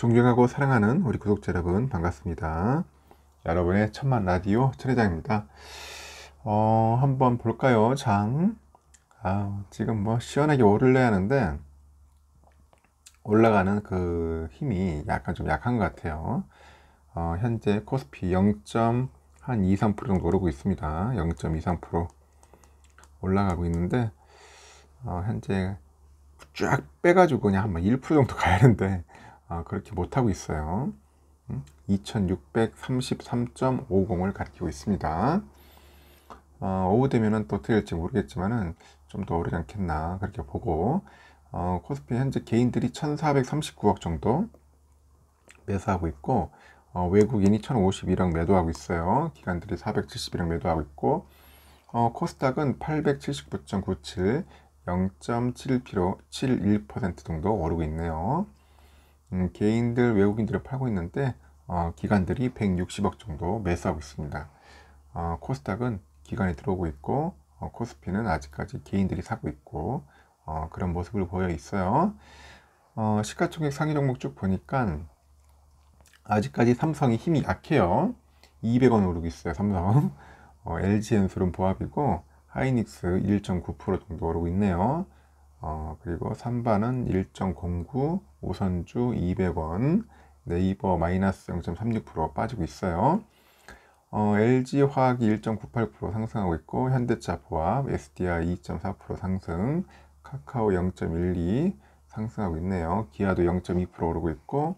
존경하고 사랑하는 우리 구독자 여러분 반갑습니다. 여러분의 천만 라디오 천회장입니다. 어, 한번 볼까요? 장. 아, 지금 뭐 시원하게 오를래 하는데 올라가는 그 힘이 약간 좀 약한 것 같아요. 어, 현재 코스피 0.23% 정도 오르고 있습니다. 0.23% 올라가고 있는데 어, 현재 쫙 빼가지고 그냥 한 1% 정도 가야 하는데 아, 그렇게 못하고 있어요. 2633.50을 음, 가리키고 있습니다. 어, 오후 되면은 또 어떻게 될지 모르겠지만은 좀더 오르지 않겠나 그렇게 보고 어, 코스피 현재 개인들이 1439억 정도 매수하고 있고 어, 외국인이 1051억 매도하고 있어요. 기관들이 471억 매도하고 있고 어, 코스닥은 879.97 0.71% 정도 오르고 있네요. 음, 개인들 외국인들을 팔고 있는데 어, 기관들이 160억 정도 매수하고 있습니다. 어, 코스닥은 기관이 들어오고 있고 어, 코스피는 아직까지 개인들이 사고 있고 어, 그런 모습을 보여 있어요. 어, 시가총액 상위 종목 쭉 보니까 아직까지 삼성이 힘이 약해요. 200원 오르고 있어요. 삼성. 어, LG 엔솔은 보합이고 하이닉스 1.9% 정도 오르고 있네요. 어, 그리고 3반은 1.09 오선주 200원 네이버 마이너스 0.36% 빠지고 있어요. 어, LG화학이 1.98% 상승하고 있고 현대차 보합, SDI 2.4% 상승, 카카오 0.12 상승하고 있네요. 기아도 0.2% 오르고 있고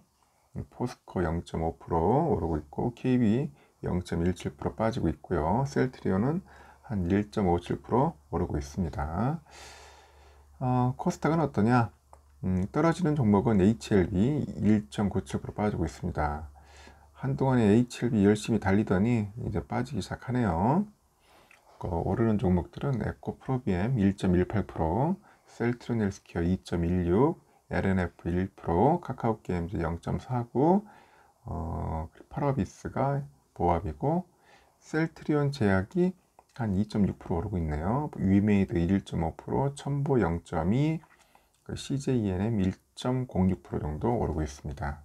음, 포스코 0.5% 오르고 있고 KB 0.17% 빠지고 있고요. 셀트리온은 한 1.57% 오르고 있습니다. 어, 코스닥은 어떠냐? 음, 떨어지는 종목은 HLB 1.97% 빠지고 있습니다. 한동안에 HLB 열심히 달리더니 이제 빠지기 시작하네요. 어, 오르는 종목들은 에코프로비엠 1.18%, 셀트로넬스퀘어 2.16, LNF 1%, 카카오게임즈 0.49, 어, 파라비스가 보합이고 셀트리온 제약이 한2.6% 오르고 있네요. 위메이드 1.5%, 첨보 0.2, CJNM 1.06% 정도 오르고 있습니다.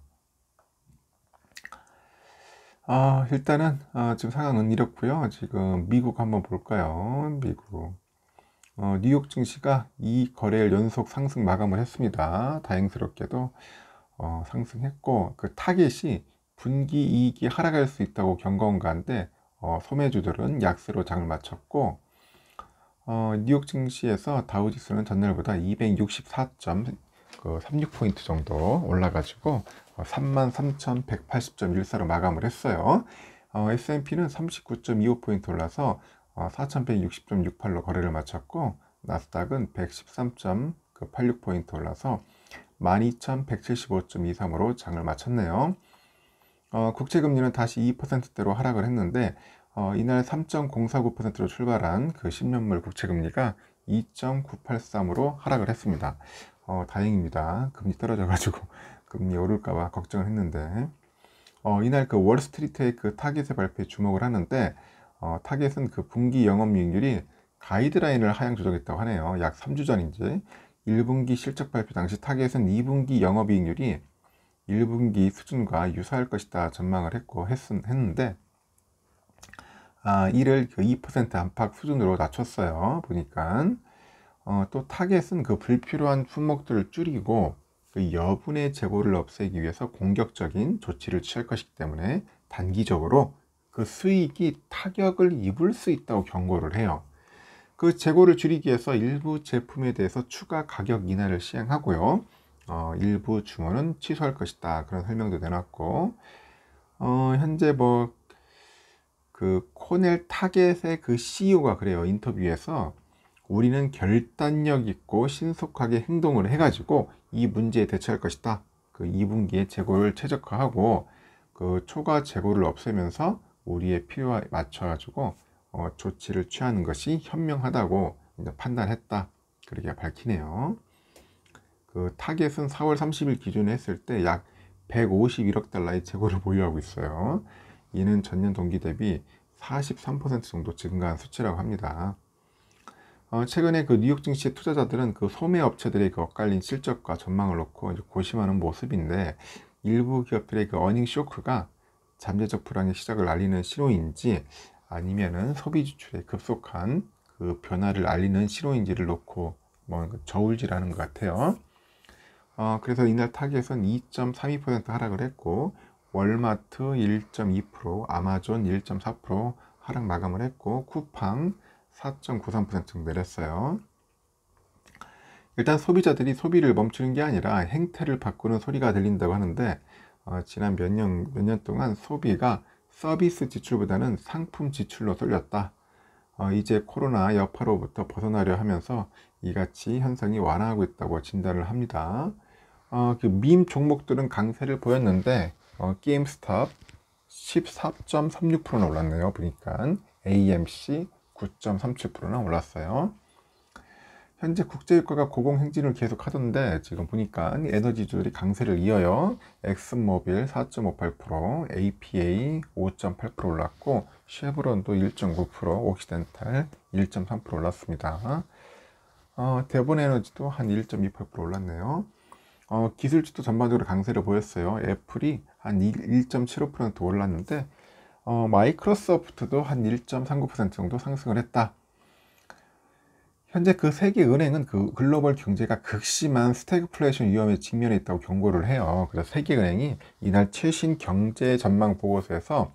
아, 일단은 아, 지금 상황은 이렇고요. 지금 미국 한번 볼까요? 미국. 어, 뉴욕 증시가 이 거래일 연속 상승 마감을 했습니다. 다행스럽게도 어, 상승했고 그 타겟이 분기 이익이 하락할 수 있다고 경고한 가운데 어, 소매주들은 약세로 장을 마쳤고 어, 뉴욕 증시에서 다우지수는 전날보다 264.36포인트 그 정도 올라가지고 어, 33,180.14로 마감을 했어요. 어, S&P는 39.25포인트 올라서 어, 4,160.68로 거래를 마쳤고 나스닥은 113.86포인트 올라서 12,175.23으로 장을 마쳤네요. 어, 국채금리는 다시 2%대로 하락을 했는데 어, 이날 3.049%로 출발한 그 10년물 국채금리가 2.983으로 하락을 했습니다. 어, 다행입니다. 금리 떨어져가지고 금리 오를까봐 걱정을 했는데 어, 이날 그 월스트리트의 그 타겟의 발표에 주목을 하는데 어, 타겟은 그 분기 영업이익률이 가이드라인을 하향 조정했다고 하네요. 약 3주 전인지 1분기 실적 발표 당시 타겟은 2분기 영업이익률이 1분기 수준과 유사할 것이다 전망을 했고 했, 했는데 아, 이를 그2% 안팎 수준으로 낮췄어요. 보니까 어, 또 타겟은 그 불필요한 품목들을 줄이고 그 여분의 재고를 없애기 위해서 공격적인 조치를 취할 것이기 때문에 단기적으로 그 수익이 타격을 입을 수 있다고 경고를 해요. 그 재고를 줄이기 위해서 일부 제품에 대해서 추가 가격 인하를 시행하고요. 어, 일부 주문은 취소할 것이다. 그런 설명도 내놨고, 어, 현재 뭐, 그 코넬 타겟의 그 CEO가 그래요. 인터뷰에서 우리는 결단력 있고 신속하게 행동을 해가지고 이 문제에 대처할 것이다. 그 2분기에 재고를 최적화하고 그 초과 재고를 없애면서 우리의 필요에 맞춰가지고 어, 조치를 취하는 것이 현명하다고 판단했다. 그렇게 밝히네요. 그 타겟은 4월 30일 기준 에 했을 때 약 151억 달러의 재고를 보유하고 있어요. 이는 전년 동기 대비 43% 정도 증가한 수치라고 합니다. 어, 최근에 그 뉴욕 증시의 투자자들은 그 소매 업체들의 그 엇갈린 실적과 전망을 놓고 고심하는 모습인데 일부 기업들의 그 어닝 쇼크가 잠재적 불황의 시작을 알리는 신호인지 아니면은 소비 지출의 급속한 그 변화를 알리는 신호인지를 놓고 뭐 저울질하는 것 같아요. 어, 그래서 이날 타겟은 2.32% 하락을 했고 월마트 1.2%, 아마존 1.4% 하락 마감을 했고 쿠팡 4.93% 내렸어요. 일단 소비자들이 소비를 멈추는 게 아니라 행태를 바꾸는 소리가 들린다고 하는데 어, 지난 몇 년 몇 년 동안 소비가 서비스 지출보다는 상품 지출로 쏠렸다. 어, 이제 코로나 여파로부터 벗어나려 하면서 이같이 현상이 완화하고 있다고 진단을 합니다. 어, 그밈 종목들은 강세를 보였는데 어, 게임스탑 14.36%나 올랐네요. 보니까 AMC 9.37%나 올랐어요. 현재 국제유가가 고공행진을 계속 하던데 지금 보니까 에너지주들이 강세를 이어요. 엑스모빌 4.58%, APA 5.8% 올랐고 쉐브론도 1.9%, 옥시덴탈 1.3% 올랐습니다. 어, 대본에너지도 한 1.28% 올랐네요. 어, 기술주도 전반적으로 강세를 보였어요. 애플이 한 1.75% 올랐는데 어, 마이크로소프트도 한 1.39% 정도 상승을 했다. 현재 그세계 은행은 그 글로벌 경제가 극심한 스태그플레이션 위험에 직면해 있다고 경고를 해요. 그래서 세계 은행이 이날 최신 경제 전망 보고서에서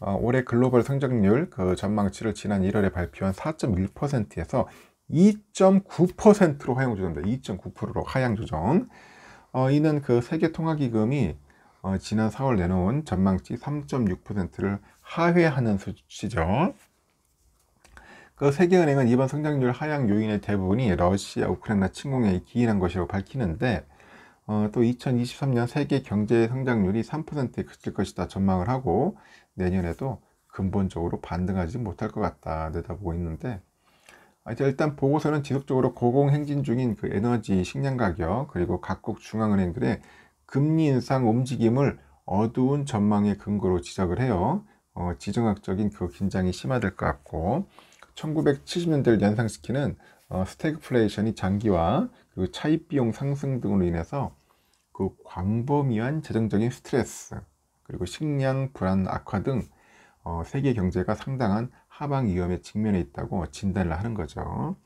어, 올해 글로벌 성장률 그 전망치를 지난 1월에 발표한 4.1%에서 2.9%로 하향 조정됩니다. 2.9%로 하향 조정. 어, 이는 그 세계통화기금이 어, 지난 4월 내놓은 전망치 3.6%를 하회하는 수치죠. 그 세계은행은 이번 성장률 하향 요인의 대부분이 러시아, 우크라이나 침공에 기인한 것이라고 밝히는데 어, 또 2023년 세계 경제 성장률이 3%에 그칠 것이다 전망을 하고 내년에도 근본적으로 반등하지 못할 것 같다 내다보고 있는데 이제 일단 보고서는 지속적으로 고공행진 중인 그 에너지 식량 가격 그리고 각국 중앙은행들의 금리 인상 움직임을 어두운 전망의 근거로 지적을 해요. 어, 지정학적인 그 긴장이 심화될 것 같고 1970년대를 연상시키는 어, 스태그플레이션이 장기화 그리고 차입 비용 상승 등으로 인해서 그 광범위한 재정적인 스트레스 그리고 식량 불안 악화 등 어, 세계 경제가 상당한 하방 위험에 직면해 있다고 진단을 하는 거죠.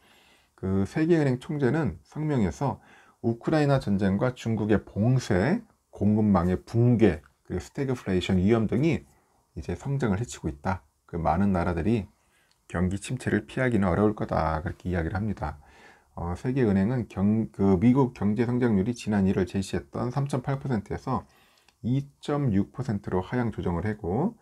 그 세계은행 총재는 성명에서 우크라이나 전쟁과 중국의 봉쇄, 공급망의 붕괴, 그리고 스태그플레이션 위험 등이 이제 성장을 해치고 있다. 그 많은 나라들이 경기 침체를 피하기는 어려울 거다 그렇게 이야기를 합니다. 어, 세계은행은 경, 그 미국 경제 성장률이 지난 1월 제시했던 3.8%에서 2.6%로 하향 조정을 하고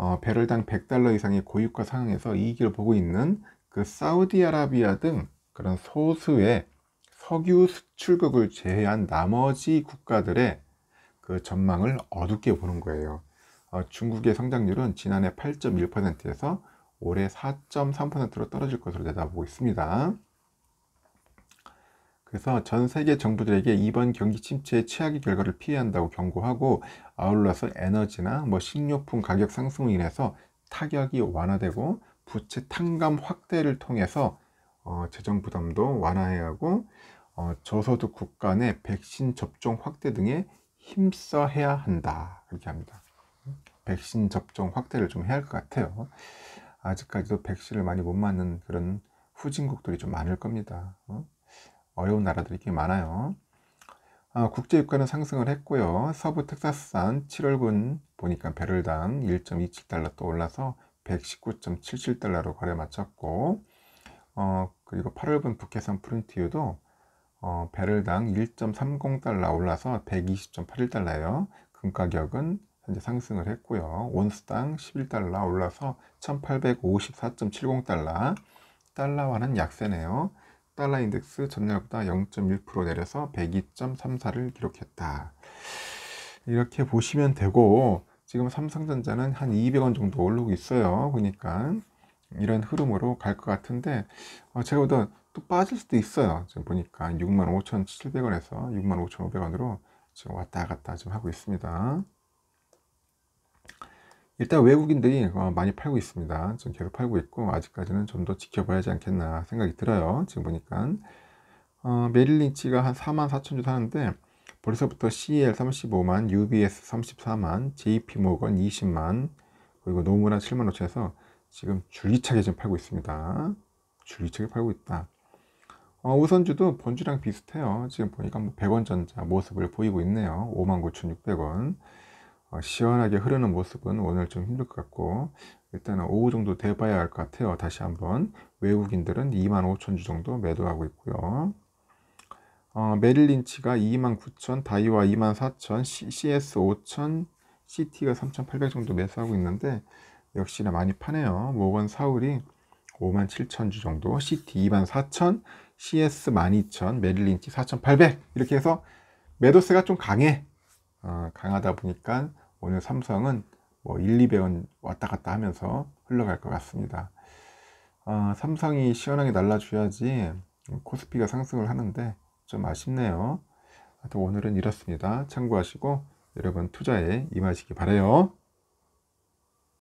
어, 배럴당 100달러 이상의 고유가 상황에서 이익을 보고 있는 그 사우디아라비아 등 그런 소수의 석유 수출국을 제외한 나머지 국가들의 그 전망을 어둡게 보는 거예요. 어, 중국의 성장률은 지난해 8.1%에서 올해 4.3%로 떨어질 것으로 내다보고 있습니다. 그래서 전 세계 정부들에게 이번 경기 침체의 최악의 결과를 피해야 한다고 경고하고 아울러서 에너지나 뭐 식료품 가격 상승으로 인해서 타격이 완화되고 부채 탕감 확대를 통해서 어, 재정 부담도 완화해야 하고 어, 저소득 국가 내 백신 접종 확대 등에 힘써해야 한다 이렇게 합니다. 백신 접종 확대를 좀 해야 할 것 같아요. 아직까지도 백신을 많이 못 맞는 그런 후진국들이 좀 많을 겁니다. 어? 어려운 나라들이 꽤 많아요. 아, 국제 유가는 상승을 했고요. 서부 텍사스산 7월분 보니까 배럴당 1.27달러 또 올라서 119.77달러로 거래 마쳤고 어, 그리고 8월분 북해선 프린트유도 어, 배럴당 1.30달러 올라서 120.81달러예요. 금가격은 현재 상승을 했고요. 온스당 11달러 올라서 1854.70달러 달러와는 약세네요. 달러 인덱스 전날보다 0.1% 내려서 102.34를 기록했다. 이렇게 보시면 되고 지금 삼성전자는 한 200원 정도 오르고 있어요. 그러니까 이런 흐름으로 갈 것 같은데 어, 제가 보다 또 빠질 수도 있어요. 지금 보니까 65,700원에서 65,500원으로 지금 왔다 갔다 지 하고 있습니다. 일단 외국인들이 어, 많이 팔고 있습니다. 지 계속 팔고 있고 아직까지는 좀 더 지켜봐야 지 않겠나 생각이 들어요. 지금 보니까 어, 메릴 린치가 한 4만 4천 주 사는데 벌써부터 CL 35만, UBS 34만, JP 모건 20만, 그리고 노무라 7만 5천에서 지금 줄기차게 지금 팔고 있습니다. 줄기차게 팔고 있다. 어, 우선주도 본주랑 비슷해요. 지금 보니까 뭐 100원 전자 모습을 보이고 있네요. 59,600원. 어, 시원하게 흐르는 모습은 오늘 좀 힘들 것 같고 일단은 오후 정도 돼봐야 할 것 같아요. 다시 한번 외국인들은 25,000주 정도 매도하고 있고요. 어, 메릴린치가 29,000, 다이와 24,000, CS 5,000, CT가 3,800 정도 매수하고 있는데 역시나 많이 파네요. 모건 사울이 57,000주 정도, CT 24,000, CS 12,000, 메릴린치 4,800 이렇게 해서 매도세가 좀 강해. 어, 강하다 보니까 오늘 삼성은 뭐 1, 200원 왔다 갔다 하면서 흘러갈 것 같습니다. 어, 삼성이 시원하게 날라줘야지 코스피가 상승을 하는데 좀 아쉽네요. 하여튼 오늘은 이렇습니다. 참고하시고 여러분 투자에 임하시기 바래요.